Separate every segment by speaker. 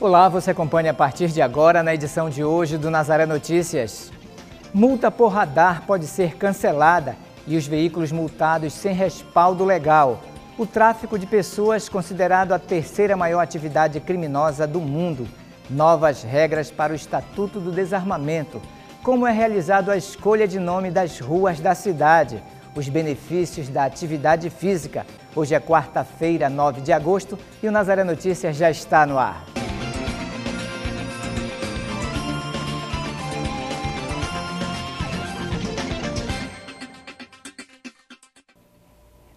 Speaker 1: Olá, você acompanha a partir de agora na edição de hoje do Nazaré Notícias. Multa por radar pode ser cancelada e os veículos multados sem respaldo legal. O tráfico de pessoas considerado a terceira maior atividade criminosa do mundo. Novas regras para o Estatuto do Desarmamento. Como é realizado a escolha de nome das ruas da cidade. Os benefícios da atividade física. Hoje é quarta-feira, 9 de agosto, e o Nazaré Notícias já está no ar.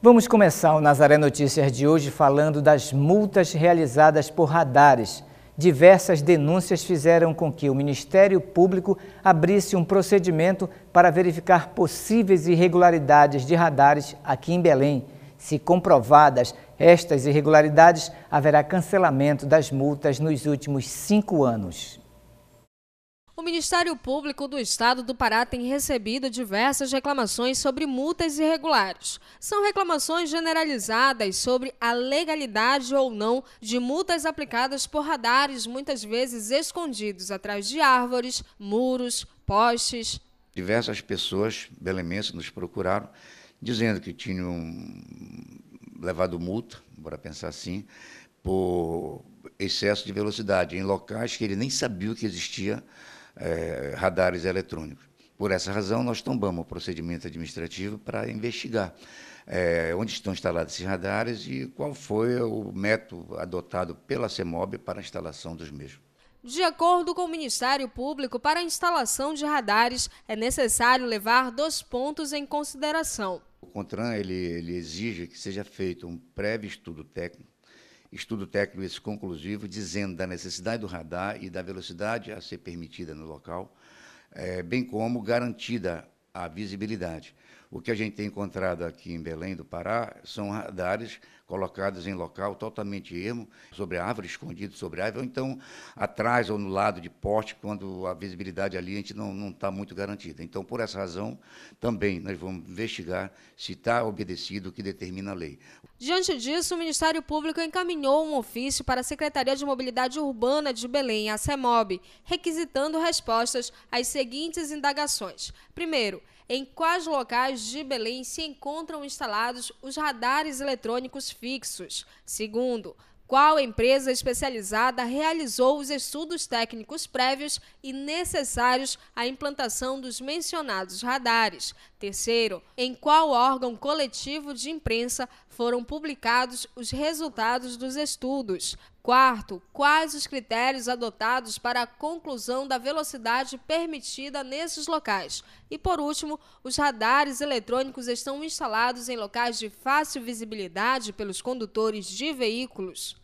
Speaker 1: Vamos começar o Nazaré Notícias de hoje falando das multas realizadas por radares. Diversas denúncias fizeram com que o Ministério Público abrisse um procedimento para verificar possíveis irregularidades de radares aqui em Belém. Se comprovadas estas irregularidades, haverá cancelamento das multas nos últimos cinco anos.
Speaker 2: O Ministério Público do Estado do Pará tem recebido diversas reclamações sobre multas irregulares. São reclamações generalizadas sobre a legalidade ou não de multas aplicadas por radares, muitas vezes escondidos atrás de árvores, muros, postes.
Speaker 3: Diversas pessoas belemenses nos procuraram dizendo que tinham levado multa, bora pensar assim, por excesso de velocidade em locais que ele nem sabia que existia é, radares eletrônicos. Por essa razão, nós tombamos o procedimento administrativo para investigar é, onde estão instalados esses radares e qual foi o método adotado pela CEMOB para a instalação dos mesmos.
Speaker 2: De acordo com o Ministério Público, para a instalação de radares é necessário levar dois pontos em consideração.
Speaker 3: O CONTRAN ele, ele exige que seja feito um prévio estudo técnico estudo técnico esse conclusivo, dizendo da necessidade do radar e da velocidade a ser permitida no local, é, bem como garantida a visibilidade. O que a gente tem encontrado aqui em Belém do Pará são radares colocados em local totalmente ermo, sobre a árvore, escondido sobre a árvore, ou então atrás ou no lado de poste, quando a visibilidade ali a gente não está muito garantida. Então, por essa razão, também nós vamos investigar se está obedecido o que determina a lei.
Speaker 2: Diante disso, o Ministério Público encaminhou um ofício para a Secretaria de Mobilidade Urbana de Belém, a CEMOB, requisitando respostas às seguintes indagações. Primeiro, em quais locais de Belém se encontram instalados os radares eletrônicos fixos. Segundo, qual empresa especializada realizou os estudos técnicos prévios e necessários à implantação dos mencionados radares. Terceiro, em qual órgão coletivo de imprensa foram publicados os resultados dos estudos? Quarto, quais os critérios adotados para a conclusão da velocidade permitida nesses locais? E por último, os radares eletrônicos estão instalados em locais de fácil visibilidade pelos condutores de veículos?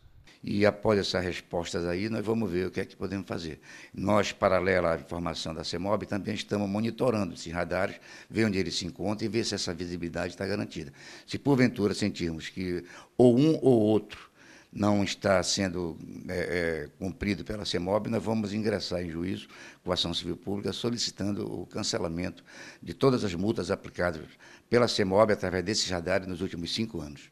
Speaker 3: E após essas respostas aí, nós vamos ver o que é que podemos fazer. Nós, paralela à informação da CEMOB, também estamos monitorando esses radares, ver onde eles se encontram e ver se essa visibilidade está garantida. Se porventura sentirmos que ou um ou outro não está sendo é, é, cumprido pela CEMOB, nós vamos ingressar em juízo com a ação civil pública solicitando o cancelamento de todas as multas aplicadas pela CEMOB através desses radares nos últimos cinco anos.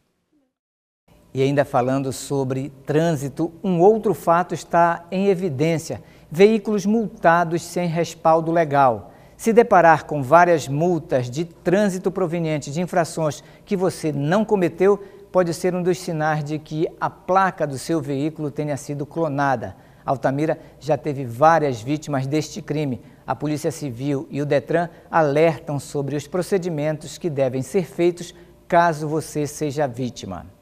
Speaker 3: E ainda
Speaker 1: falando sobre trânsito, um outro fato está em evidência: veículos multados sem respaldo legal. Se deparar com várias multas de trânsito provenientes de infrações que você não cometeu, pode ser um dos sinais de que a placa do seu veículo tenha sido clonada. Altamira já teve várias vítimas deste crime. A Polícia Civil e o Detran alertam sobre os procedimentos que devem ser feitos caso você seja vítima.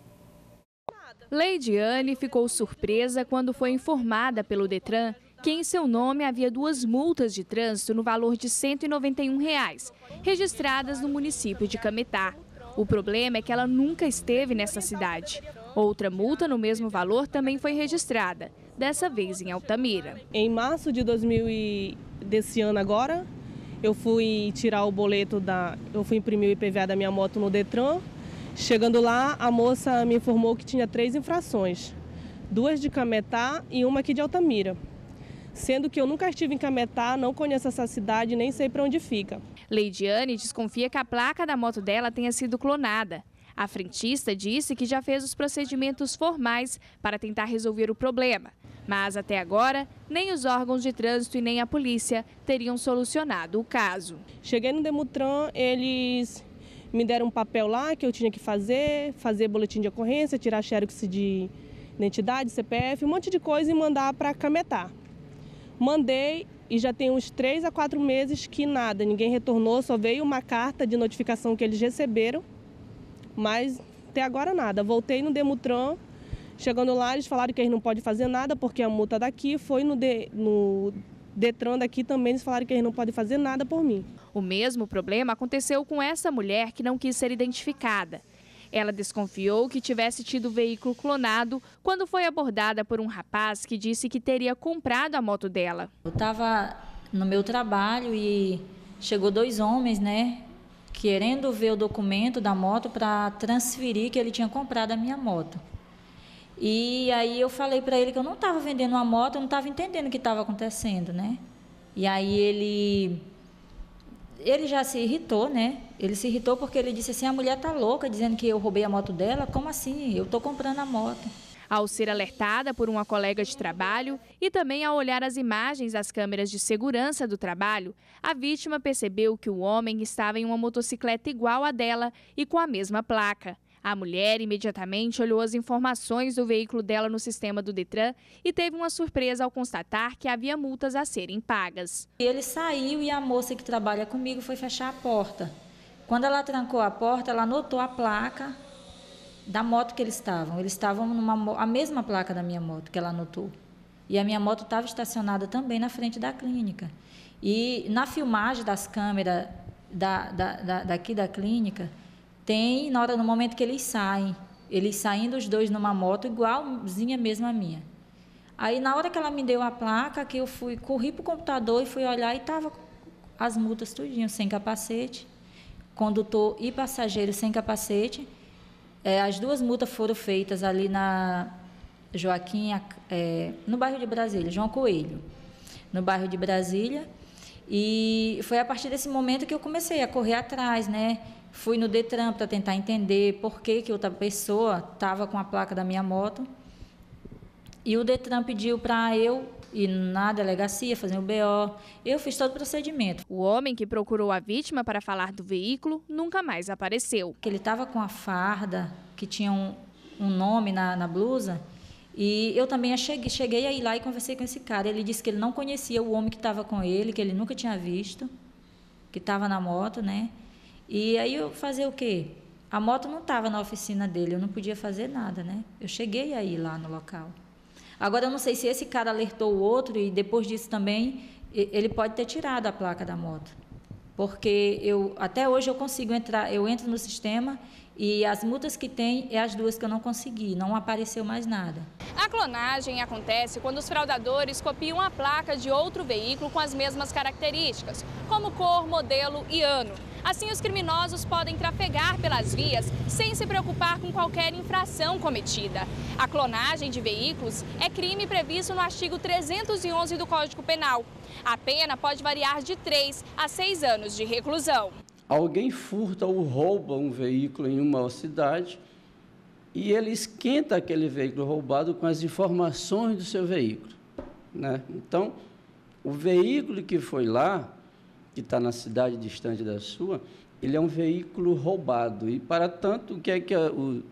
Speaker 4: Lady Anne ficou surpresa quando foi informada pelo Detran que em seu nome havia duas multas de trânsito no valor de R$ 191, reais, registradas no município de Cametá. O problema é que ela nunca esteve nessa cidade. Outra multa no mesmo valor também foi registrada, dessa vez em Altamira. Em março de
Speaker 5: 2000 e... desse ano agora, eu fui tirar o boleto da, eu fui imprimir o IPVA da minha moto no Detran Chegando lá, a moça me informou que tinha três infrações, duas de Cametá e uma aqui de Altamira. Sendo que eu
Speaker 4: nunca estive em Cametá, não conheço essa cidade, nem sei para onde fica. Leidiane desconfia que a placa da moto dela tenha sido clonada. A frentista disse que já fez os procedimentos formais para tentar resolver o problema, mas até agora nem os órgãos de trânsito e nem a polícia teriam solucionado o caso. Cheguei no Demutran, eles
Speaker 5: me deram um papel lá que eu tinha que fazer, fazer boletim de ocorrência, tirar xerox de identidade, CPF, um monte de coisa e mandar para Cametá. Mandei e já tem uns três a quatro meses que nada, ninguém retornou, só veio uma carta de notificação que eles receberam, mas até agora nada. Voltei no Demutran, chegando lá eles falaram que eles não podem fazer nada porque a multa daqui foi no, de, no
Speaker 4: Detran daqui também eles falaram que eles não podem fazer nada por mim. O mesmo problema aconteceu com essa mulher que não quis ser identificada. Ela desconfiou que tivesse tido o veículo clonado quando foi abordada por um rapaz que disse que teria comprado a moto dela. Eu
Speaker 6: estava no meu trabalho e chegou dois homens, né, querendo ver o documento da moto para transferir que ele tinha comprado a minha moto. E aí eu falei para ele que eu não estava vendendo uma moto, eu não estava entendendo o que estava acontecendo, né? E aí ele ele já se irritou, né? Ele se irritou porque ele disse assim: "A mulher tá louca dizendo que eu roubei a moto dela. Como assim? Eu tô comprando a moto".
Speaker 4: Ao ser alertada por uma colega de trabalho e também ao olhar as imagens das câmeras de segurança do trabalho, a vítima percebeu que o homem estava em uma motocicleta igual à dela e com a mesma placa. A mulher imediatamente olhou as informações do veículo dela no sistema do Detran e teve uma surpresa ao constatar que havia multas a
Speaker 6: serem pagas. Ele saiu e a moça que trabalha comigo foi fechar a porta. Quando ela trancou a porta, ela notou a placa da moto que eles estavam. Eles estavam numa a mesma placa da minha moto que ela notou. E a minha moto estava estacionada também na frente da clínica. E na filmagem das câmeras da, da, da, daqui da clínica, tem na hora no momento que eles saem, eles saindo os dois numa moto igualzinha mesmo a minha. Aí na hora que ela me deu a placa, que eu fui corri pro computador e fui olhar e tava as multas tudinho sem capacete, condutor e passageiro sem capacete. É, as duas multas foram feitas ali na Joaquim, é, no bairro de Brasília, João Coelho, no bairro de Brasília. E foi a partir desse momento que eu comecei a correr atrás, né? Fui no Detran para tentar entender por que, que outra pessoa estava com a placa da minha moto. E o Detran pediu para eu ir na delegacia fazer o BO. Eu fiz todo o procedimento. O homem que procurou a vítima para falar do veículo nunca mais apareceu. Ele estava com a farda que tinha um, um nome na, na, blusa. E eu também cheguei, cheguei a ir lá e conversei com esse cara. Ele disse que ele não conhecia o homem que estava com ele, que ele nunca tinha visto, que estava na moto, né? E aí eu fazer o quê? A moto não estava na oficina dele, eu não podia fazer nada, né? Eu cheguei aí lá no local. Agora eu não sei se esse cara alertou o outro e depois disso também ele pode ter tirado a placa da moto. Porque eu até hoje eu consigo entrar, eu entro no sistema e as multas que tem é as duas que eu não consegui, não apareceu mais nada.
Speaker 4: A clonagem acontece quando os fraudadores copiam a placa de outro veículo com as mesmas características, como cor, modelo e ano. Assim, os criminosos podem trafegar pelas vias sem se preocupar com qualquer infração cometida. A clonagem de veículos é crime previsto no artigo 311 do Código Penal. A pena pode variar de 3 a 6 anos de reclusão
Speaker 3: alguém furta ou rouba um veículo em uma cidade e ele esquenta aquele veículo roubado com as informações do seu veículo. Né? Então, o veículo que foi lá, que está na cidade distante da sua, ele é um veículo roubado. E, para tanto, o que é que a, o,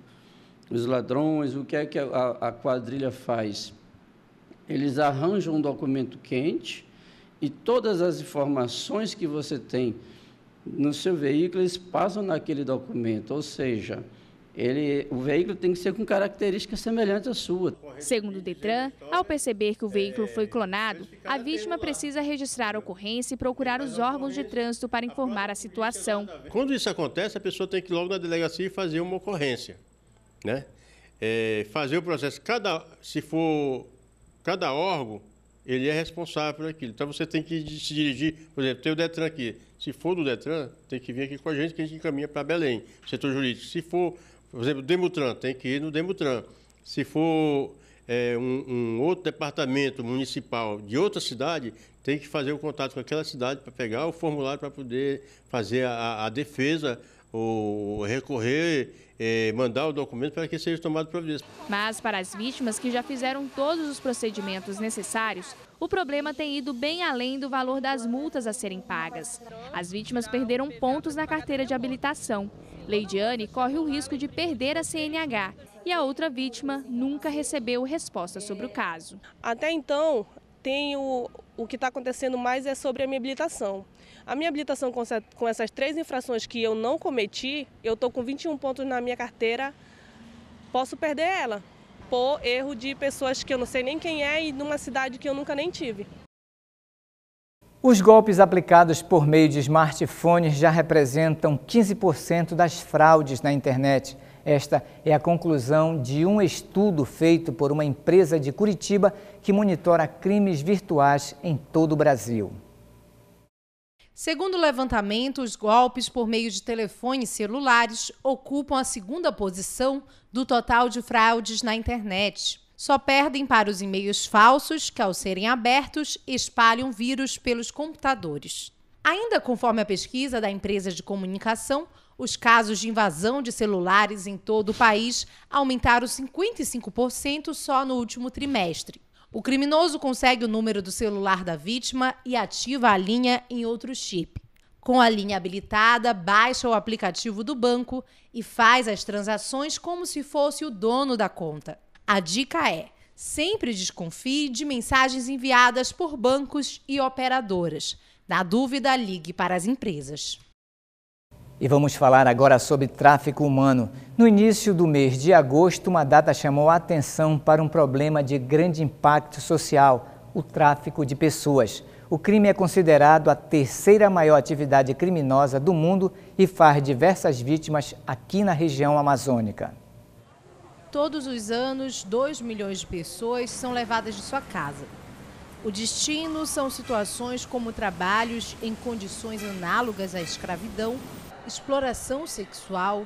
Speaker 3: os ladrões, o que é que a, a quadrilha faz? Eles arranjam um documento quente e todas as informações que você tem no seu veículo, eles passam naquele documento, ou seja, ele, o veículo tem que ser com características semelhantes à sua.
Speaker 4: Segundo o Detran, ao perceber que o veículo foi clonado, a vítima precisa registrar a ocorrência e procurar os órgãos de trânsito para informar a situação.
Speaker 3: Quando isso
Speaker 7: acontece, a pessoa tem que ir logo na delegacia e fazer uma ocorrência, né? É, fazer o processo. Cada, se for cada órgão ele é responsável por aquilo. Então você tem que se dirigir, por exemplo, tem o Detran aqui. Se for do Detran, tem que vir aqui com a gente, que a gente encaminha para Belém, setor jurídico. Se for, por exemplo, Demutran, tem que ir no Demutran. Se for é, um, um, outro departamento municipal de outra cidade, tem que fazer o um contato com aquela cidade para pegar o formulário para poder fazer a, a defesa ou recorrer, eh, mandar o documento para que seja tomado providência. Mas
Speaker 4: para as vítimas que já fizeram todos os procedimentos necessários, o problema tem ido bem além do valor das multas a serem pagas. As vítimas perderam pontos na carteira de habilitação. Leidiane corre o risco de perder a CNH e a outra vítima nunca recebeu resposta sobre o caso. Até então, tem o, o que está
Speaker 5: acontecendo mais é sobre a minha habilitação. A minha habilitação com essas três infrações que eu não cometi, eu estou com 21 pontos na minha carteira, posso perder ela por erro de pessoas que eu não sei nem quem é e numa cidade que eu nunca nem tive.
Speaker 1: Os golpes aplicados por meio de smartphones já representam 15% das fraudes na internet. Esta é a conclusão de um estudo feito por uma empresa de Curitiba que monitora crimes virtuais em todo o Brasil.
Speaker 8: Segundo o levantamento, os golpes por meio de telefones celulares ocupam a segunda posição do total de fraudes na internet. Só perdem para os e-mails falsos, que, ao serem abertos, espalham vírus pelos computadores. Ainda conforme a pesquisa da empresa de comunicação, os casos de invasão de celulares em todo o país aumentaram 55% só no último trimestre. O criminoso consegue o número do celular da vítima e ativa a linha em outro chip. Com a linha habilitada, baixa o aplicativo do banco e faz as transações como se fosse o dono da conta. A dica é: sempre desconfie de mensagens enviadas por bancos e operadoras. Na dúvida, ligue para as empresas.
Speaker 1: E vamos falar agora sobre tráfico humano. No início do mês de agosto, uma data chamou a atenção para um problema de grande impacto social: o tráfico de pessoas. O crime é considerado a terceira maior atividade criminosa do mundo e faz diversas vítimas aqui na região amazônica.
Speaker 8: Todos os anos, 2 milhões de pessoas são levadas de sua casa. O destino são situações como trabalhos em condições análogas à escravidão exploração sexual,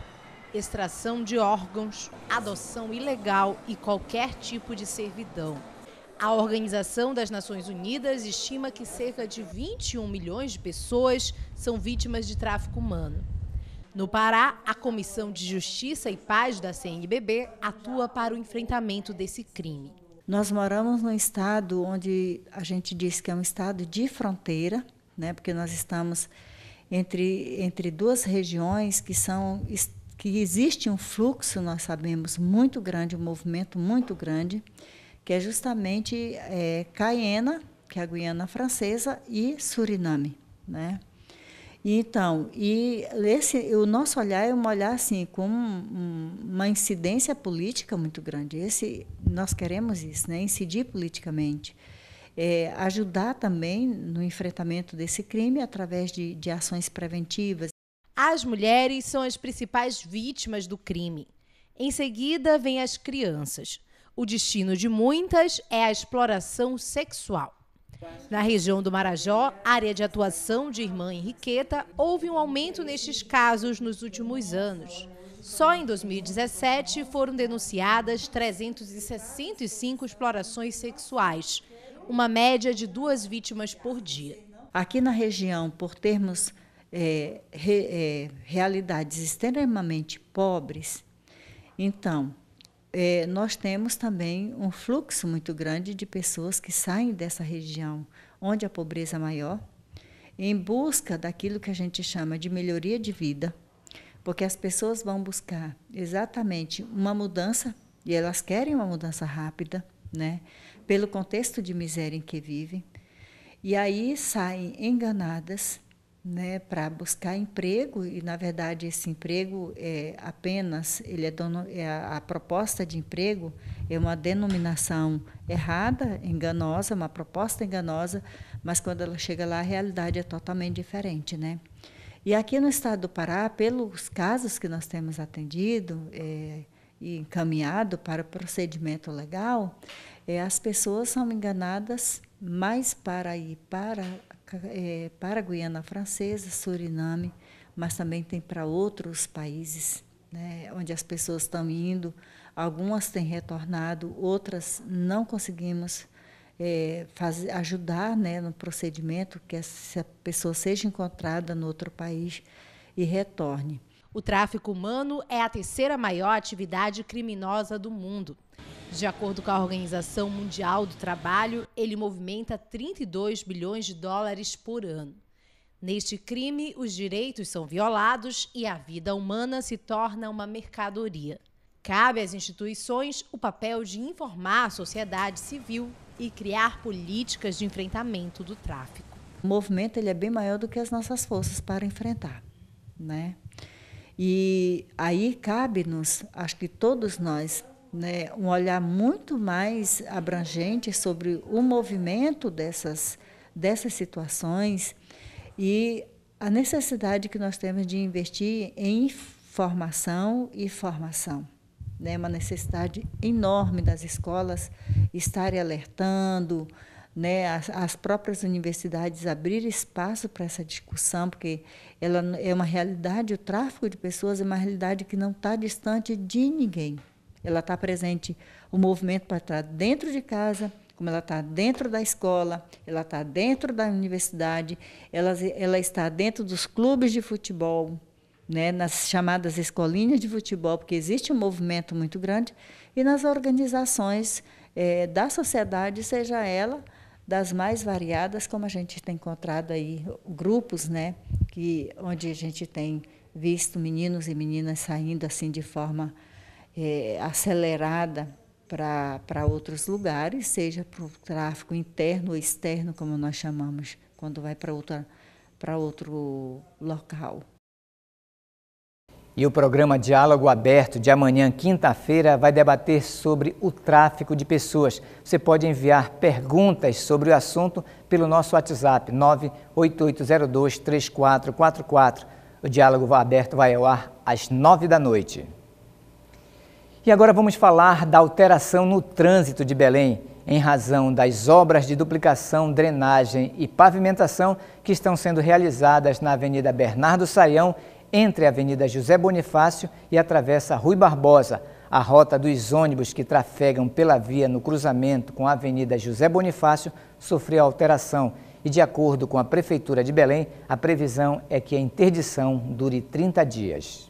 Speaker 8: extração de órgãos, adoção ilegal e qualquer tipo de servidão. A Organização das Nações Unidas estima que cerca de 21 milhões de pessoas são vítimas de tráfico humano. No Pará, a Comissão de Justiça e Paz da CNBB atua para o enfrentamento desse crime.
Speaker 9: Nós moramos num estado onde a gente diz que é um estado de fronteira, né, porque nós estamos entre, entre duas regiões que são que existe um fluxo, nós sabemos, muito grande, um movimento muito grande, que é justamente é, Cayena, que é a Guiana Francesa, e Suriname, né? Então, e esse, o nosso olhar é um olhar assim com uma incidência política muito grande. Esse nós queremos isso, né? Incidir politicamente é, ajudar também no enfrentamento desse crime através de, de ações preventivas. As mulheres
Speaker 8: são as principais vítimas do crime. Em seguida, vêm as crianças. O destino de muitas é a exploração sexual. Na região do Marajó, área de atuação de Irmã Henriqueta, houve um aumento nestes casos nos últimos anos. Só em 2017 foram denunciadas 365 explorações sexuais, uma média de duas vítimas por dia.
Speaker 9: Aqui na região, por termos é, re, é, realidades extremamente pobres, então é, nós temos também um fluxo muito grande de pessoas que saem dessa região onde a pobreza é maior, em busca daquilo que a gente chama de melhoria de vida, porque as pessoas vão buscar exatamente uma mudança e elas querem uma mudança rápida, né? pelo contexto de miséria em que vivem. E aí saem enganadas né, para buscar emprego e na verdade esse emprego é apenas ele é, dono, é a, a, proposta de emprego é uma denominação errada, enganosa, uma proposta enganosa, mas quando ela chega lá a realidade é totalmente diferente, né? E aqui no estado do Pará, pelos casos que nós temos atendido é, e encaminhado para o procedimento legal, é, as pessoas são enganadas mais para ir para, é, para a Guiana Francesa, Suriname, mas também tem para outros países, né, onde as pessoas estão indo. Algumas têm retornado, outras não conseguimos é, fazer, ajudar né, no procedimento
Speaker 8: que essa pessoa seja encontrada no outro país e retorne. O tráfico humano é a terceira maior atividade criminosa do mundo. De acordo com a Organização Mundial do Trabalho, ele movimenta 32 bilhões de dólares por ano. Neste crime, os direitos são violados e a vida humana se torna uma mercadoria. Cabe às instituições o papel de informar a sociedade civil e criar políticas de enfrentamento do tráfico.
Speaker 9: O movimento ele é bem maior do que as nossas forças para enfrentar, né? E aí cabe-nos, acho que todos nós, né, um olhar muito mais abrangente sobre o movimento dessas, dessas situações e a necessidade que nós temos de investir em formação e formação. É né? uma necessidade enorme das escolas estarem alertando, né, as, as próprias universidades abrir espaço para essa discussão, porque ela é uma realidade, o tráfico de pessoas é uma realidade que não está distante de ninguém. Ela está presente, o movimento para estar tá dentro de casa, como ela está dentro da escola, ela está dentro da universidade, ela, ela está dentro dos clubes de futebol, né, nas chamadas escolinhas de futebol, porque existe um movimento muito grande, e nas organizações é, da sociedade, seja ela das mais variadas, como a gente tem encontrado aí grupos, né, que onde a gente tem visto meninos e meninas saindo assim de forma é, acelerada para outros lugares, seja para o tráfico interno ou externo, como nós chamamos, quando vai para outro local.
Speaker 1: E o programa Diálogo Aberto de amanhã, quinta-feira, vai debater sobre o tráfico de pessoas. Você pode enviar perguntas sobre o assunto pelo nosso WhatsApp 988023444. O Diálogo Aberto vai ao ar às nove da noite. E agora vamos falar da alteração no trânsito de Belém em razão das obras de duplicação, drenagem e pavimentação que estão sendo realizadas na Avenida Bernardo Saião entre a Avenida José Bonifácio e a Travessa Rui Barbosa. A rota dos ônibus que trafegam pela via no cruzamento com a Avenida José Bonifácio sofreu alteração e, de acordo com a Prefeitura de Belém, a previsão é que a interdição dure 30 dias.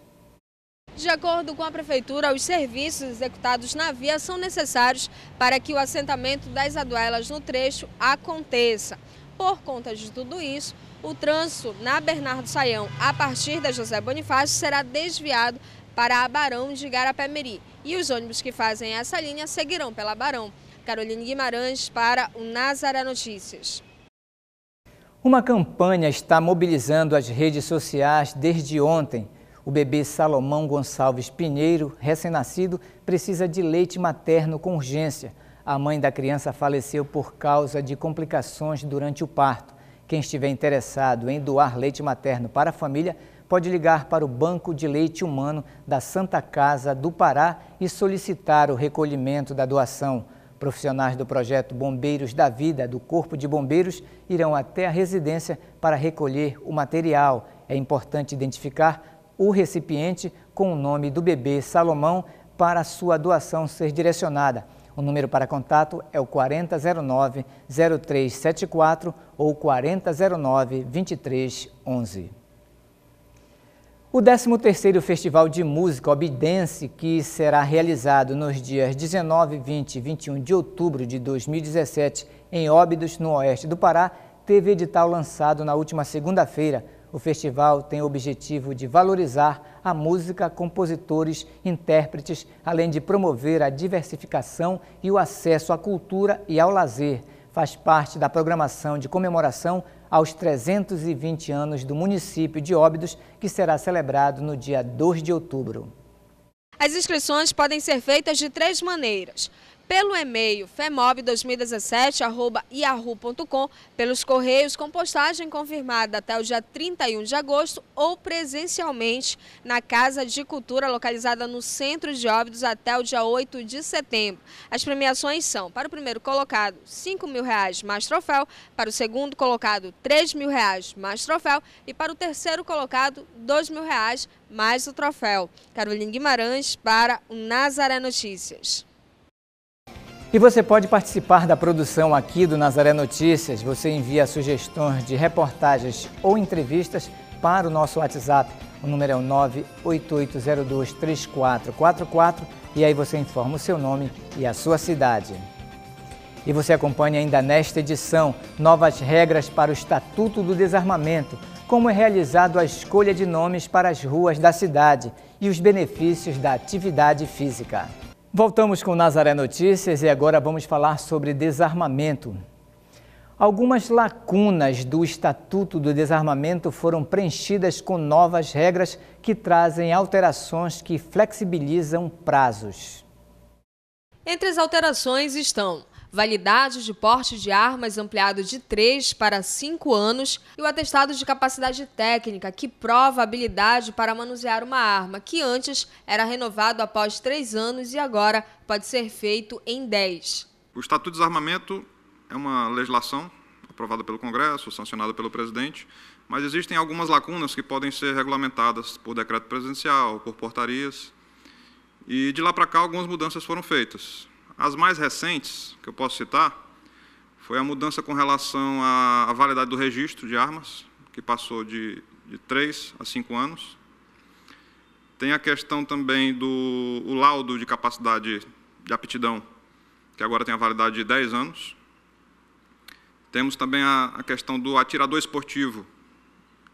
Speaker 2: De acordo com a Prefeitura, os serviços executados na via são necessários para que o assentamento das aduelas no trecho aconteça. Por conta de tudo isso, o trânsito na Bernardo Saião, a partir da José Bonifácio, será desviado para a Barão de Garapé-Meri. E os ônibus que fazem essa linha seguirão pela Barão. Caroline Guimarães para o Nazaré Notícias.
Speaker 1: Uma campanha está mobilizando as redes sociais desde ontem. O bebê Salomão Gonçalves Pinheiro, recém-nascido, precisa de leite materno com urgência. A mãe da criança faleceu por causa de complicações durante o parto. Quem estiver interessado em doar leite materno para a família pode ligar para o Banco de Leite Humano da Santa Casa do Pará e solicitar o recolhimento da doação. Profissionais do projeto Bombeiros da Vida do Corpo de Bombeiros irão até a residência para recolher o material. É importante identificar o recipiente com o nome do bebê Salomão para sua doação ser direcionada. O número para contato é o 4009-0374 ou 4009-2311. O 13º Festival de Música Obidense, que será realizado nos dias 19, 20 e 21 de outubro de 2017 em Óbidos, no oeste do Pará, teve edital lançado na última segunda-feira, o festival tem o objetivo de valorizar a música, compositores, intérpretes, além de promover a diversificação e o acesso à cultura e ao lazer. Faz parte da programação de comemoração aos 320 anos do município de Óbidos, que será celebrado no dia 2 de outubro.
Speaker 2: As inscrições podem ser feitas de três maneiras pelo e-mail femob2017.yahoo.com, pelos correios com postagem confirmada até o dia 31 de agosto ou presencialmente na Casa de Cultura, localizada no centro de Óbidos, até o dia 8 de setembro. As premiações são para o primeiro colocado R$ 5.000 mais troféu, para o segundo colocado R$ 3.000 mais troféu e para o terceiro colocado R$ 2.000 mais o troféu. Carolina Guimarães para o Nazaré Notícias.
Speaker 1: E você pode participar da produção aqui do Nazaré Notícias. Você envia sugestões de reportagens ou entrevistas para o nosso WhatsApp. O número é o 988023444 e aí você informa o seu nome e a sua cidade. E você acompanha ainda nesta edição novas regras para o Estatuto do Desarmamento, como é realizado a escolha de nomes para as ruas da cidade e os benefícios da atividade física. Voltamos com Nazaré Notícias e agora vamos falar sobre desarmamento. Algumas lacunas do Estatuto do Desarmamento foram preenchidas com novas regras que trazem alterações que flexibilizam prazos.
Speaker 2: Entre as alterações estão validade de porte de armas ampliado de 3 para 5 anos e o atestado de capacidade técnica, que prova habilidade para manusear uma arma, que antes era renovado após 3 anos e agora pode ser feito em 10.
Speaker 10: O Estatuto de Desarmamento é uma legislação aprovada pelo Congresso, sancionada pelo presidente, mas existem algumas lacunas que podem ser regulamentadas por decreto presidencial, por portarias. E de lá para cá, algumas mudanças foram feitas. As mais recentes, que eu posso citar, foi a mudança com relação à, validade do registro de armas, que passou de, de 3 a 5 anos. Tem a questão também do o laudo de capacidade de aptidão, que agora tem a validade de 10 anos. Temos também a, a questão do atirador esportivo,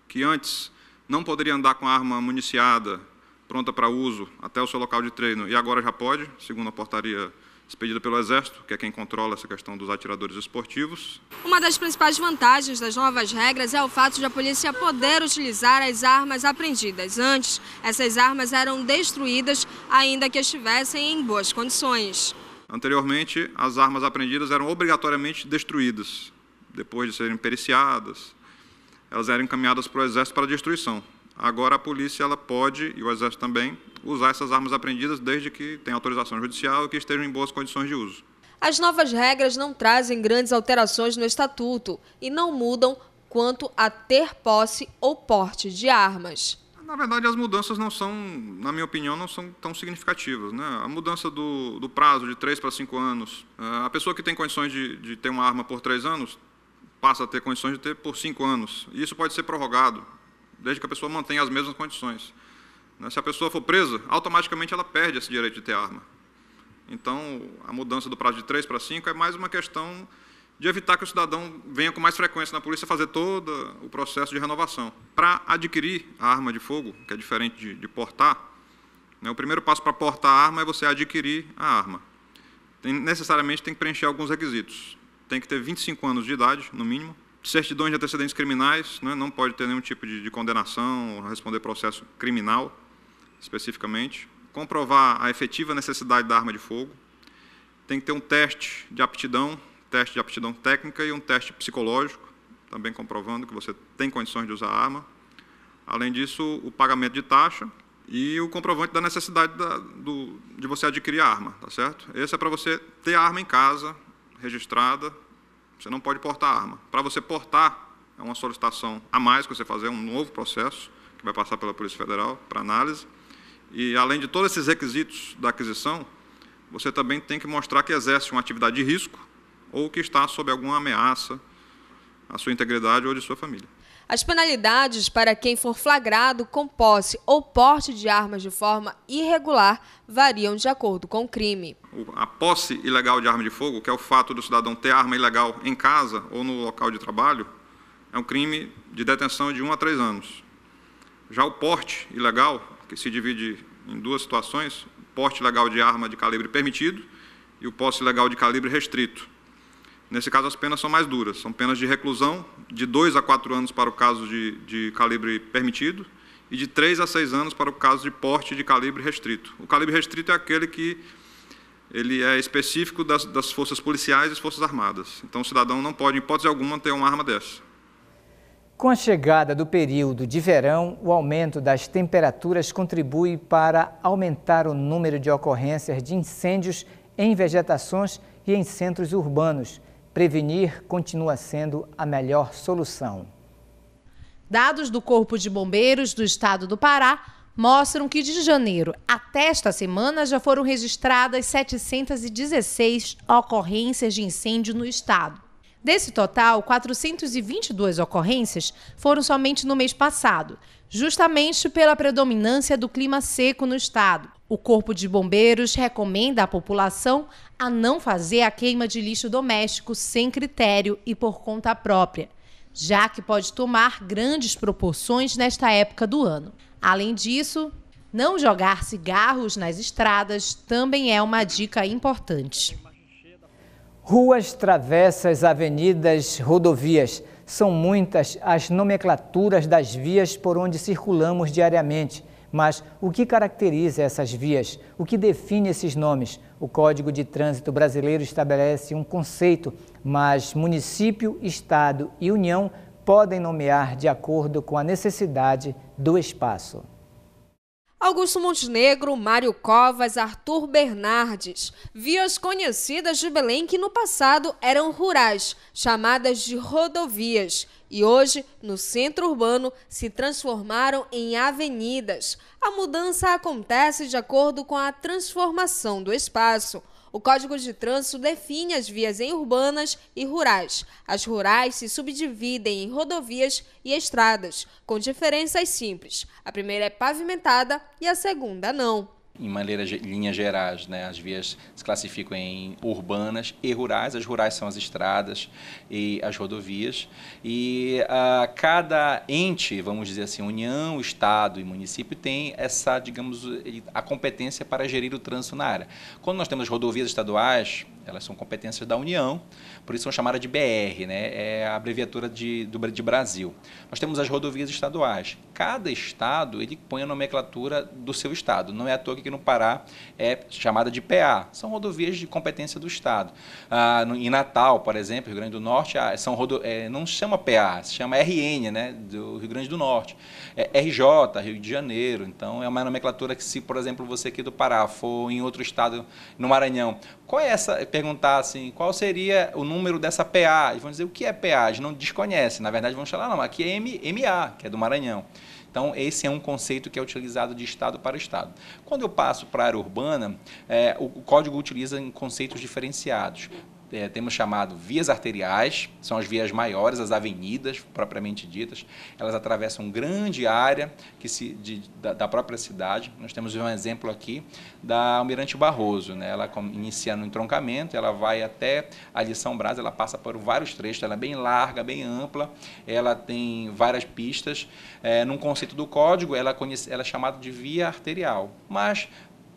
Speaker 10: que antes não poderia andar com a arma municiada, pronta para uso, até o seu local de treino, e agora já pode, segundo a portaria expedida pelo Exército, que é quem controla essa questão dos atiradores esportivos.
Speaker 2: Uma das principais vantagens das novas regras é o fato de a polícia poder utilizar as armas apreendidas. Antes, essas armas eram destruídas, ainda que estivessem em boas condições.
Speaker 10: Anteriormente, as armas apreendidas eram obrigatoriamente destruídas, depois de serem periciadas. Elas eram encaminhadas para o Exército para destruição. Agora a polícia ela pode, e o exército também, usar essas armas apreendidas desde que tenha autorização judicial e que estejam em boas condições de uso.
Speaker 2: As novas regras não trazem grandes alterações no estatuto e não mudam quanto a ter posse ou porte de armas.
Speaker 10: Na verdade, as mudanças não são, na minha opinião, não são tão significativas. Né? A mudança do, do prazo de 3 para 5 anos, eh, a pessoa que tem condições de, de ter uma arma por 3 anos passa a ter condições de ter por 5 anos. E isso pode ser prorrogado desde que a pessoa mantenha as mesmas condições. Né? Se a pessoa for presa, automaticamente ela perde esse direito de ter arma. Então, a mudança do prazo de 3 para 5 é mais uma questão de evitar que o cidadão venha com mais frequência na polícia fazer todo o processo de renovação. Para adquirir a arma de fogo, que é diferente de, de portar, né, o primeiro passo para portar a arma é você adquirir a arma. Tem, necessariamente tem que preencher alguns requisitos. Tem que ter 25 anos de idade, no mínimo, certidões de antecedentes criminais, né, não pode ter nenhum tipo de, de condenação responder processo criminal, especificamente. Comprovar a efetiva necessidade da arma de fogo. Tem que ter um teste de aptidão, teste de aptidão técnica e um teste psicológico, também comprovando que você tem condições de usar a arma. Além disso, o pagamento de taxa e o comprovante da necessidade da, do, de você adquirir a arma, tá certo? Esse é para você ter a arma em casa, registrada, você não pode portar arma. Para você portar, é uma solicitação a mais que você fazer, um novo processo que vai passar pela Polícia Federal para análise. E além de todos esses requisitos da aquisição, você também tem que mostrar que exerce uma atividade de risco ou que está sob alguma ameaça à sua integridade ou de sua família.
Speaker 2: As penalidades para quem for flagrado com posse ou porte de armas de forma irregular variam de acordo com o crime.
Speaker 10: A posse ilegal de arma de fogo, que é o fato do cidadão ter arma ilegal em casa ou no local de trabalho, é um crime de detenção de 1 um a 3 anos. Já o porte ilegal, que se divide em duas situações, porte ilegal de arma de calibre permitido e o posse ilegal de calibre restrito. Nesse caso, as penas são mais duras. São penas de reclusão de 2 a 4 anos para o caso de, de calibre permitido e de 3 a 6 anos para o caso de porte de calibre restrito. O calibre restrito é aquele que ele é específico das, das forças policiais e forças armadas. Então, o cidadão não pode, em hipótese alguma, ter uma arma dessa.
Speaker 1: Com a chegada do período de verão, o aumento das temperaturas contribui para aumentar o número de ocorrências de incêndios em vegetações e em centros urbanos prevenir continua sendo a melhor solução.
Speaker 8: Dados do Corpo de Bombeiros do Estado do Pará mostram que de janeiro até esta semana já foram registradas 716 ocorrências de incêndio no estado. Desse total, 422 ocorrências foram somente no mês passado, justamente pela predominância do clima seco no estado, o Corpo de Bombeiros recomenda à população a não fazer a queima de lixo doméstico sem critério e por conta própria, já que pode tomar grandes proporções nesta época do ano. Além disso, não jogar cigarros nas estradas também é uma dica importante.
Speaker 1: Ruas, travessas, avenidas, rodovias. São muitas as nomenclaturas das vias por onde circulamos diariamente mas o que caracteriza essas vias? O que define esses nomes? O Código de Trânsito Brasileiro estabelece um conceito, mas município, estado e União podem nomear de acordo com a necessidade do espaço.
Speaker 2: Augusto Montenegro, Mário Covas, Arthur Bernardes. Vias conhecidas de Belém que no passado eram rurais, chamadas de rodovias e hoje, no centro urbano, se transformaram em avenidas. A mudança acontece de acordo com a transformação do espaço. O Código de Trânsito define as vias em urbanas e rurais. As rurais se subdividem em rodovias e estradas, com diferenças simples. A primeira é pavimentada e a segunda não
Speaker 11: em maneira linhas gerais, né? As vias se classificam em urbanas e rurais. As rurais são as estradas e as rodovias. E ah, cada ente, vamos dizer assim, união, estado e município tem essa, digamos, a competência para gerir o trânsito na área. Quando nós temos rodovias estaduais, elas são competências da União, por isso são chamadas de BR, né? é a abreviatura de, do, de Brasil. Nós temos as rodovias estaduais. Cada estado ele põe a nomenclatura do seu estado. Não é à toa que aqui no Pará é chamada de PA. São rodovias de competência do estado. Ah, no, em Natal, por exemplo, Rio Grande do Norte, ah, são rodo, é, não chama PA, se chama RN, né? do Rio Grande do Norte. É, RJ, Rio de Janeiro. Então, é uma nomenclatura que se, por exemplo, você aqui do Pará for em outro estado, no Maranhão, qual é essa, perguntar assim, qual seria o número dessa PA? E vão dizer, o que é PA? A gente não desconhece, na verdade vão falar, não, aqui é MA, que é do Maranhão. Então, esse é um conceito que é utilizado de estado para estado. Quando eu passo para a área urbana, é, o, o código utiliza conceitos diferenciados é, temos chamado vias arteriais, são as vias maiores, as avenidas propriamente ditas, elas atravessam grande área que se, de, da, da, própria cidade. Nós temos um exemplo aqui da Almirante Barroso, né? ela inicia no entroncamento, ela vai até a de São Brás, ela passa por vários trechos, ela é bem larga, bem ampla, ela tem várias pistas. É, num conceito do código, ela, é ela é chamada de via arterial, mas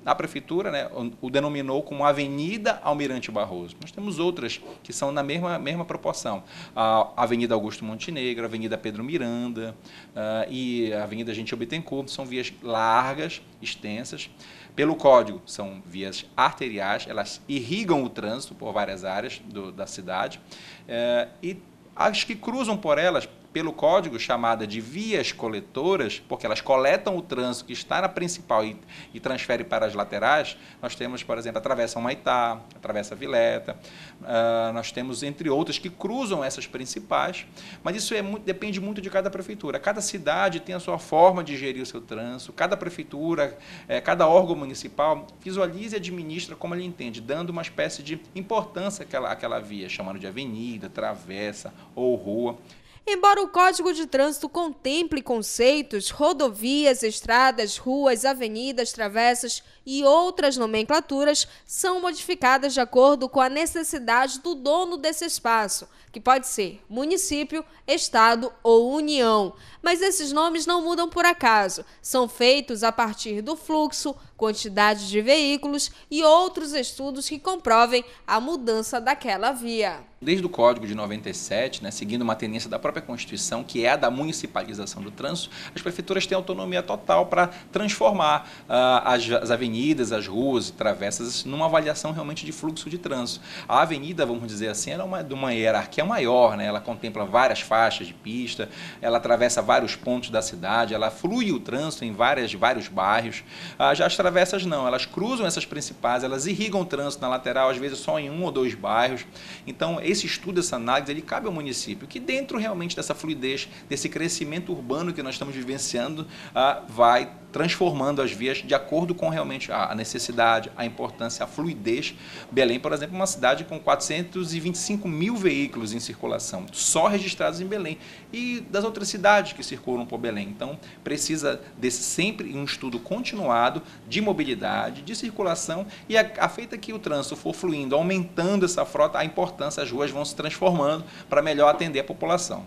Speaker 11: a prefeitura né, o denominou como Avenida Almirante Barroso. Nós temos outras que são na mesma, mesma proporção. A Avenida Augusto Montenegro, a Avenida Pedro Miranda uh, e a Avenida Gente Obtencourt são vias largas, extensas. Pelo código, são vias arteriais, elas irrigam o trânsito por várias áreas do, da cidade. Uh, e as que cruzam por elas pelo código chamada de vias coletoras, porque elas coletam o trânsito que está na principal e, e transfere para as laterais, nós temos, por exemplo, a Travessa Humaitá, a Travessa Vileta, uh, nós temos, entre outras, que cruzam essas principais, mas isso é muito, depende muito de cada prefeitura. Cada cidade tem a sua forma de gerir o seu trânsito, cada prefeitura, eh, cada órgão municipal visualiza e administra como ele entende, dando uma espécie de importância àquela, àquela via, chamando de avenida, travessa ou rua.
Speaker 2: Embora o Código de Trânsito contemple conceitos, rodovias, estradas, ruas, avenidas, travessas e outras nomenclaturas são modificadas de acordo com a necessidade do dono desse espaço, que pode ser município, estado ou união. Mas esses nomes não mudam por acaso, são feitos a partir do fluxo, quantidade de veículos e outros estudos que comprovem a mudança daquela via
Speaker 11: desde o Código de 97, né, seguindo uma tendência da própria Constituição, que é a da municipalização do trânsito, as prefeituras têm autonomia total para transformar uh, as, as, avenidas, as ruas e travessas numa avaliação realmente de fluxo de trânsito. A avenida, vamos dizer assim, ela é uma, de uma hierarquia maior, né? ela contempla várias faixas de pista, ela atravessa vários pontos da cidade, ela flui o trânsito em várias, vários bairros. Uh, já as travessas não, elas cruzam essas principais, elas irrigam o trânsito na lateral, às vezes só em um ou dois bairros. Então, esse estudo, essa análise, ele cabe ao município, que dentro realmente dessa fluidez, desse crescimento urbano que nós estamos vivenciando, ah, vai transformando as vias de acordo com realmente a necessidade, a importância, a fluidez. Belém, por exemplo, é uma cidade com 425 mil veículos em circulação, só registrados em Belém, e das outras cidades que circulam por Belém. Então, precisa de sempre um estudo continuado de mobilidade, de circulação, e a, a feita que o trânsito for fluindo, aumentando essa frota, a importância, as ruas vão se transformando para melhor atender a população.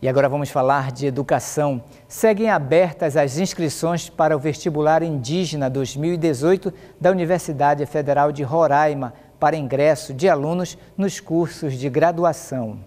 Speaker 1: E agora vamos falar de educação. Seguem abertas as inscrições para o vestibular indígena 2018 da Universidade Federal de Roraima para ingresso de alunos nos cursos de graduação.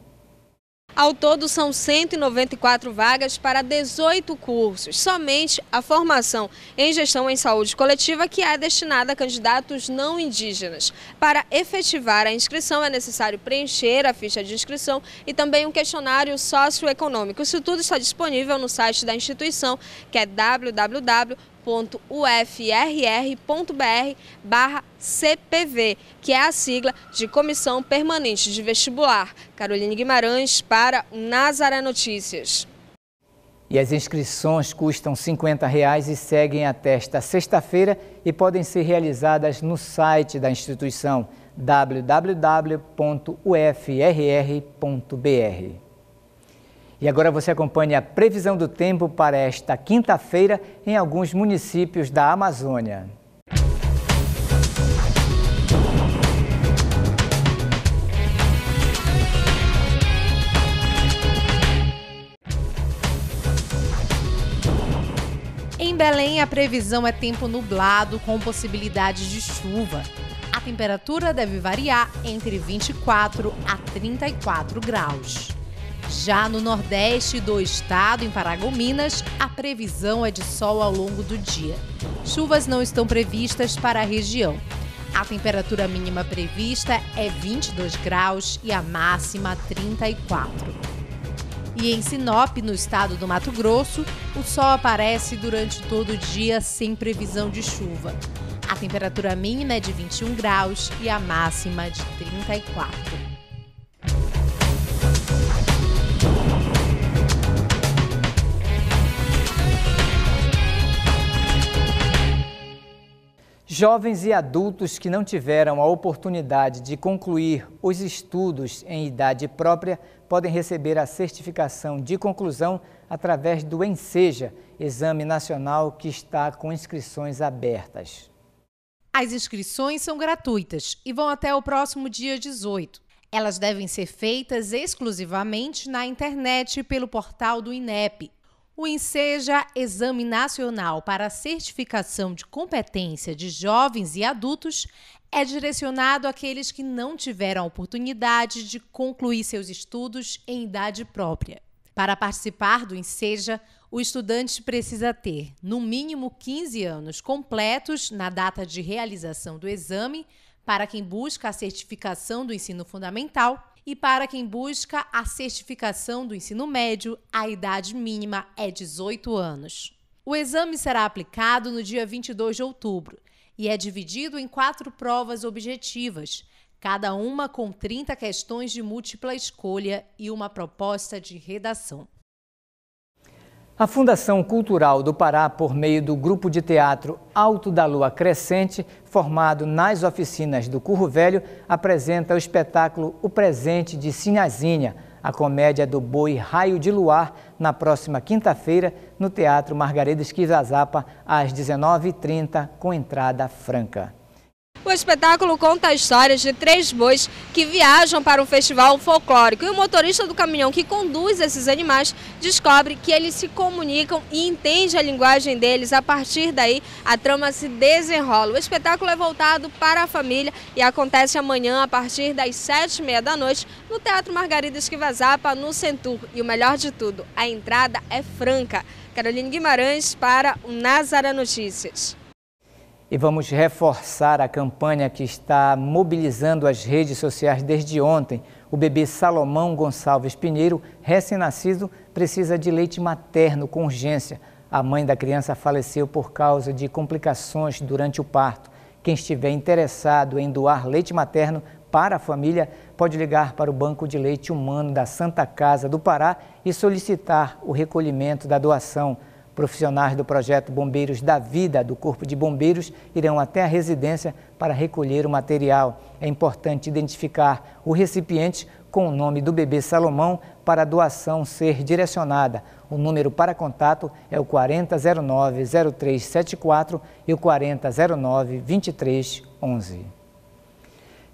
Speaker 2: Ao todo, são 194 vagas para 18 cursos. Somente a formação em gestão em saúde coletiva, que é destinada a candidatos não indígenas. Para efetivar a inscrição, é necessário preencher a ficha de inscrição e também um questionário socioeconômico. Isso tudo está disponível no site da instituição, que é www www.ufrr.br barra CPV, que é a sigla de Comissão Permanente de Vestibular. Caroline Guimarães para o Nazaré Notícias.
Speaker 1: E as inscrições custam R$ 50 e seguem até esta sexta-feira e podem ser realizadas no site da instituição www.ufrr.br. E agora você acompanha a previsão do tempo para esta quinta-feira em alguns municípios da Amazônia.
Speaker 8: Em Belém, a previsão é tempo nublado com possibilidades de chuva. A temperatura deve variar entre 24 a 34 graus. Já no nordeste do estado, em Paragominas, a previsão é de sol ao longo do dia. Chuvas não estão previstas para a região. A temperatura mínima prevista é 22 graus e a máxima 34. E em Sinop, no estado do Mato Grosso, o sol aparece durante todo o dia sem previsão de chuva. A temperatura mínima é de 21 graus e a máxima de 34.
Speaker 1: Jovens e adultos que não tiveram a oportunidade de concluir os estudos em idade própria podem receber a certificação de conclusão através do Enseja, exame nacional que está com inscrições abertas.
Speaker 8: As inscrições são gratuitas e vão até o próximo dia 18. Elas devem ser feitas exclusivamente na internet pelo portal do INEP, o Inseja Exame Nacional para a Certificação de Competência de Jovens e Adultos é direcionado àqueles que não tiveram a oportunidade de concluir seus estudos em idade própria. Para participar do Inseja, o estudante precisa ter, no mínimo, 15 anos completos na data de realização do exame para quem busca a certificação do ensino fundamental e para quem busca a certificação do ensino médio, a idade mínima é 18 anos. O exame será aplicado no dia 22 de outubro e é dividido em quatro provas objetivas, cada uma com 30 questões de múltipla escolha e uma proposta de redação.
Speaker 1: A Fundação Cultural do Pará, por meio do grupo de teatro Alto da Lua Crescente, formado nas oficinas do Curro Velho, apresenta o espetáculo O Presente de Sinhazinha, a comédia do boi Raio de Luar, na próxima quinta-feira, no Teatro Margarida Esquizazapa, às 19h30, com entrada franca.
Speaker 2: O espetáculo conta a história de três bois que viajam para um festival folclórico e o motorista do caminhão que conduz esses animais descobre que eles se comunicam e entende a linguagem deles. A partir daí, a trama se desenrola. O espetáculo é voltado para a família e acontece amanhã a partir das sete e meia da noite no Teatro Margarida Esquivazapa, no Centur. E o melhor de tudo, a entrada é franca. Caroline Guimarães para o Nazara Notícias.
Speaker 1: E vamos reforçar a campanha que está mobilizando as redes sociais desde ontem. O bebê Salomão Gonçalves Pinheiro, recém-nascido, precisa de leite materno com urgência. A mãe da criança faleceu por causa de complicações durante o parto. Quem estiver interessado em doar leite materno para a família, pode ligar para o Banco de Leite Humano da Santa Casa do Pará e solicitar o recolhimento da doação. Profissionais do projeto Bombeiros da Vida do Corpo de Bombeiros irão até a residência para recolher o material. É importante identificar o recipiente com o nome do bebê Salomão para a doação ser direcionada. O número para contato é o 4009-0374 e o 4009-2311.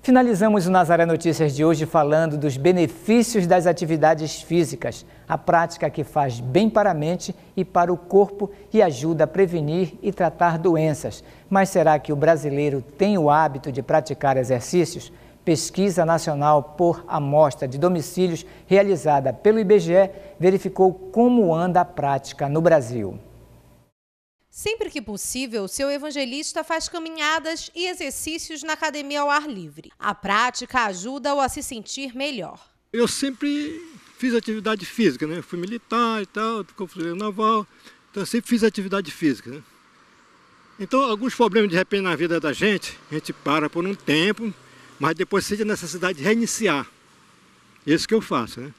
Speaker 1: Finalizamos o Nazaré Notícias de hoje falando dos benefícios das atividades físicas, a prática que faz bem para a mente e para o corpo e ajuda a prevenir e tratar doenças. Mas será que o brasileiro tem o hábito de praticar exercícios? Pesquisa Nacional por Amostra de Domicílios, realizada pelo IBGE, verificou como anda a prática no Brasil.
Speaker 8: Sempre que possível, seu evangelista faz caminhadas e exercícios na academia ao ar livre. A prática ajuda-o a se sentir melhor.
Speaker 7: Eu sempre fiz atividade física, né? fui militar e tal, conflito naval, então eu sempre fiz atividade física. Né? Então, alguns problemas de repente na vida da gente, a gente para por um tempo, mas depois sente a necessidade de reiniciar. Isso que eu faço, né?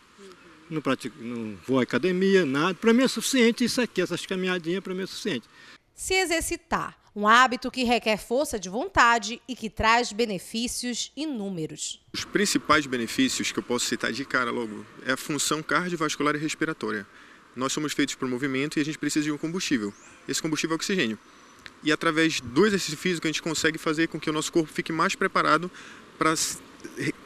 Speaker 7: não, pratico, não vou à academia, nada. Para mim é suficiente isso aqui, essas caminhadinhas para mim é suficiente.
Speaker 8: Se exercitar, um hábito que requer força de vontade e que traz benefícios inúmeros.
Speaker 7: Os principais benefícios que eu posso citar de cara logo é a função cardiovascular e respiratória. Nós somos feitos por movimento e a gente precisa de um combustível. Esse combustível é oxigênio. E através do exercício físico a gente consegue fazer com que o nosso corpo fique mais preparado para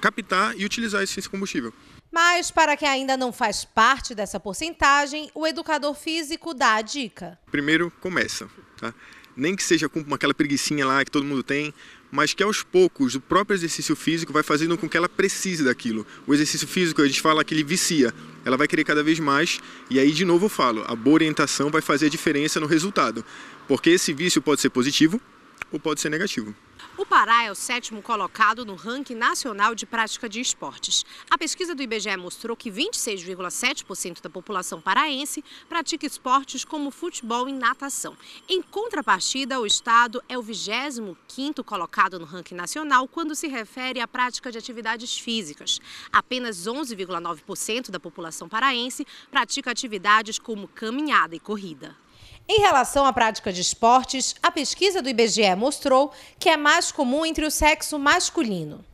Speaker 7: captar e utilizar esse combustível.
Speaker 8: Mas, para quem ainda não faz parte dessa porcentagem, o educador físico dá a dica.
Speaker 7: Primeiro, começa. Tá? Nem que seja com aquela preguiçinha lá que todo mundo tem, mas que aos poucos o próprio exercício físico vai fazendo com que ela precise daquilo. O exercício físico, a gente fala que ele vicia, ela vai querer cada vez mais, e aí de novo eu falo, a boa orientação vai fazer a diferença no resultado, porque esse vício pode ser positivo, ou pode ser negativo.
Speaker 8: O Pará é o sétimo colocado no ranking nacional de prática de esportes. A pesquisa do IBGE mostrou que 26,7% da população paraense pratica esportes como futebol e natação. Em contrapartida, o estado é o 25º colocado no ranking nacional quando se refere à prática de atividades físicas. Apenas 11,9% da população paraense pratica atividades como caminhada e corrida. Em relação à prática de esportes, a pesquisa do IBGE mostrou que é mais comum entre o sexo masculino.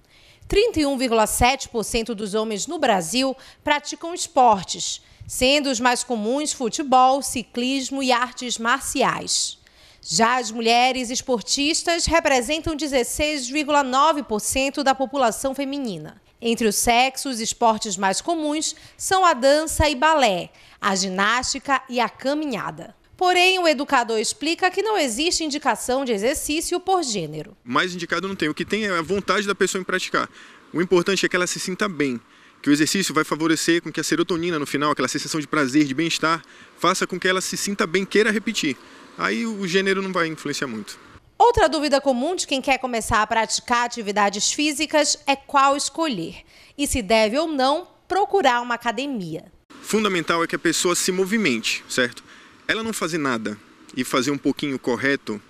Speaker 8: 31,7% dos homens no Brasil praticam esportes, sendo os mais comuns futebol, ciclismo e artes marciais. Já as mulheres esportistas representam 16,9% da população feminina. Entre os sexos, os esportes mais comuns são a dança e balé, a ginástica e a caminhada. Porém, o educador explica que não existe indicação de exercício por gênero.
Speaker 7: Mais indicado não tem. O que tem é a vontade da pessoa em praticar. O importante é que ela se sinta bem, que o exercício vai favorecer com que a serotonina no final, aquela sensação de prazer, de bem-estar, faça com que ela se sinta bem, queira repetir. Aí o gênero não vai influenciar muito.
Speaker 8: Outra dúvida comum de quem quer começar a praticar atividades físicas é qual escolher e se deve ou não procurar uma academia.
Speaker 7: Fundamental é que a pessoa se movimente, certo? ela não fazer nada e fazer um pouquinho correto,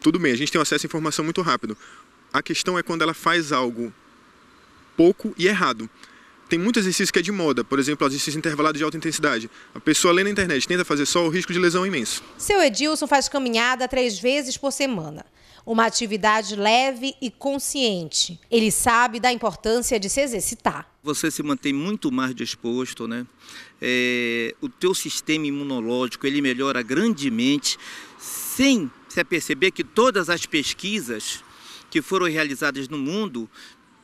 Speaker 7: tudo bem, a gente tem acesso à informação muito rápido. A questão é quando ela faz algo pouco e errado. Tem muito exercício que é de moda, por exemplo, exercício intervalado de alta intensidade. A pessoa lê na internet, tenta fazer só, o risco de lesão é imenso.
Speaker 8: Seu Edilson faz caminhada três vezes por semana. Uma atividade leve e consciente. Ele sabe da importância de se exercitar.
Speaker 11: Você se mantém muito mais disposto, né? é,
Speaker 1: o teu sistema imunológico ele melhora grandemente, sem se aperceber que todas as pesquisas que foram realizadas no mundo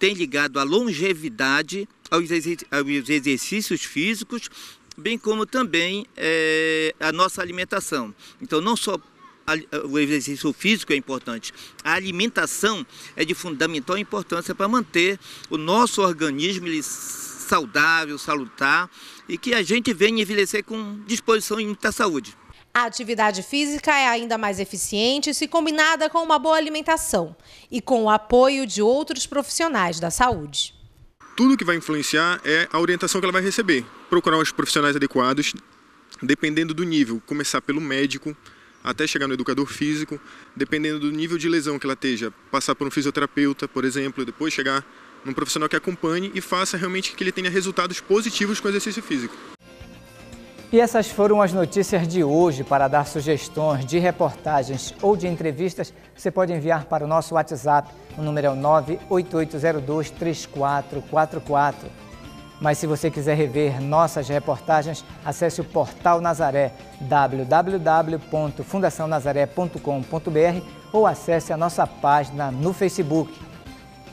Speaker 1: têm ligado a longevidade aos, exercícios físicos, bem como também é, a nossa alimentação. Então, não só o exercício físico é importante. A alimentação é de fundamental importância para manter o nosso organismo saudável, salutar e que a gente venha envelhecer com disposição e muita saúde.
Speaker 8: A atividade física é ainda mais eficiente se combinada com uma boa alimentação e com o apoio de outros profissionais da saúde.
Speaker 7: Tudo que vai influenciar é a orientação que ela vai receber. Procurar os profissionais adequados, dependendo do nível, começar pelo médico, até chegar no educador físico, dependendo do nível de lesão que ela esteja, passar por um fisioterapeuta, por exemplo, e depois chegar num profissional que acompanhe e faça realmente que ele tenha resultados positivos com o exercício físico.
Speaker 1: E essas foram as notícias de hoje. Para dar sugestões de reportagens ou de entrevistas, você pode enviar para o nosso WhatsApp. O número é o 988023444. Mas se você quiser rever nossas reportagens, acesse o portal Nazaré, www.fundacionazaré.com.br ou acesse a nossa página no Facebook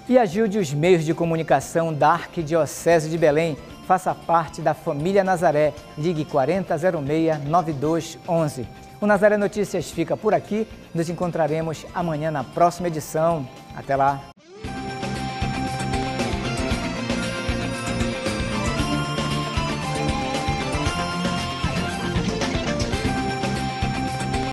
Speaker 1: e ajude os meios de comunicação da Arquidiocese de Belém. Faça parte da família Nazaré. Ligue 4006-9211. O Nazaré Notícias fica por aqui. Nos encontraremos amanhã na próxima edição. Até lá!